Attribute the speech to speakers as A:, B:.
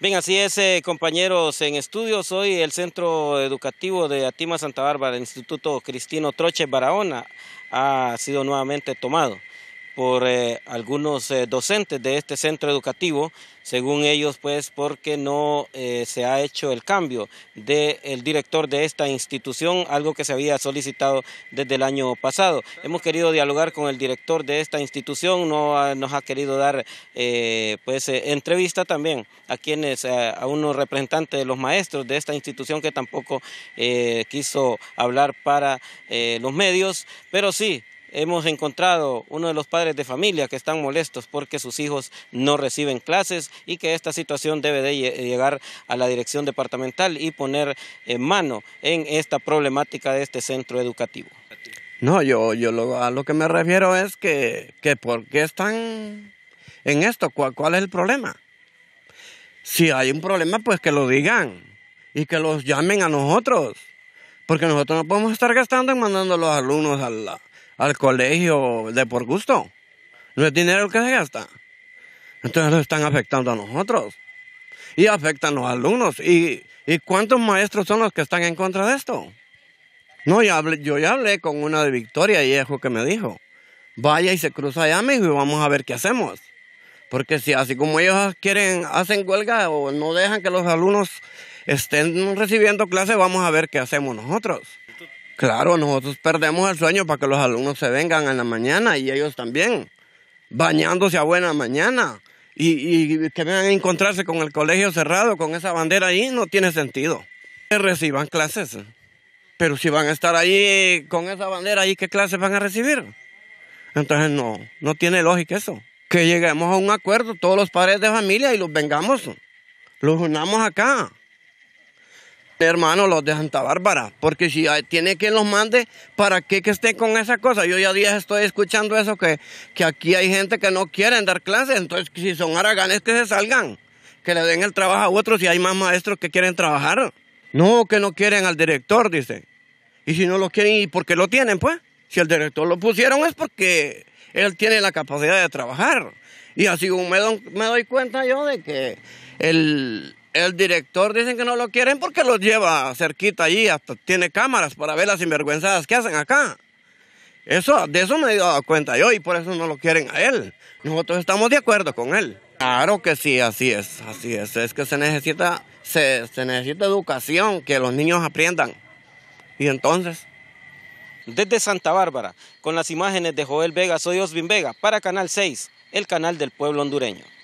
A: Bien, así es, eh, compañeros en estudios. hoy el Centro Educativo de Atima Santa Bárbara, el Instituto Cristino Troche Barahona, ha sido nuevamente tomado por eh, algunos eh, docentes de este centro educativo, según ellos, pues porque no eh, se ha hecho el cambio del director de esta institución, algo que se había solicitado desde el año pasado. Hemos querido dialogar con el director de esta institución, no nos ha querido dar pues entrevista también a quienes, a unos representantes de los maestros de esta institución que tampoco quiso hablar para los medios, pero sí Hemos encontrado uno de los padres de familia que están molestos porque sus hijos no reciben clases y que esta situación debe de llegar a la dirección departamental y poner eh, mano en esta problemática de este centro educativo.
B: No, yo, yo a lo que me refiero es que, que ¿por qué están en esto? ¿Cuál, ¿Cuál es el problema? Si hay un problema, pues que lo digan y que los llamen a nosotros, porque nosotros no podemos estar gastando en mandando a los alumnos a la, al colegio de por gusto. No es dinero que se gasta. Entonces lo están afectando a nosotros. Y afectan a los alumnos. ¿Y, cuántos maestros son los que están en contra de esto? No, hablé, yo ya hablé con una de Victoria y es lo que me dijo. Vaya y se cruza allá, amigo, y vamos a ver qué hacemos. Porque si así como ellos quieren, hacen huelga o no dejan que los alumnos estén recibiendo clases, vamos a ver qué hacemos nosotros. Claro, nosotros perdemos el sueño para que los alumnos se vengan en la mañana y ellos también, bañándose a buena mañana. Y, y que vengan a encontrarse con el colegio cerrado, con esa bandera ahí, no tiene sentido. Que reciban clases. Pero si van a estar ahí con esa bandera ahí, ¿qué clases van a recibir? Entonces no, no tiene lógica eso. Que lleguemos a un acuerdo todos los padres de familia y los vengamos, los unamos acá. Hermano, los de Santa Bárbara, porque si tiene quien los mande, ¿para qué que esté con esa cosa? Yo ya días estoy escuchando eso, que, que aquí hay gente que no quieren dar clases, entonces si son araganes que se salgan, que le den el trabajo a otros si hay más maestros que quieren trabajar. No, que no quieren al director, dice. Y si no lo quieren, ¿y por qué lo tienen, pues? Si el director lo pusieron es porque él tiene la capacidad de trabajar. Y así me doy cuenta yo de que el, el director dicen que no lo quieren porque lo lleva cerquita allí, hasta tiene cámaras para ver las sinvergüenzadas que hacen acá. Eso, de eso me he dado cuenta yo y por eso no lo quieren a él. Nosotros estamos de acuerdo con él. Claro que sí, así es, así es. Es que se necesita, se, necesita educación, que los niños aprendan. Y
A: entonces. Desde Santa Bárbara, con las imágenes de Joel Vega, soy Osvin Vega, para Canal 6, el canal del pueblo hondureño.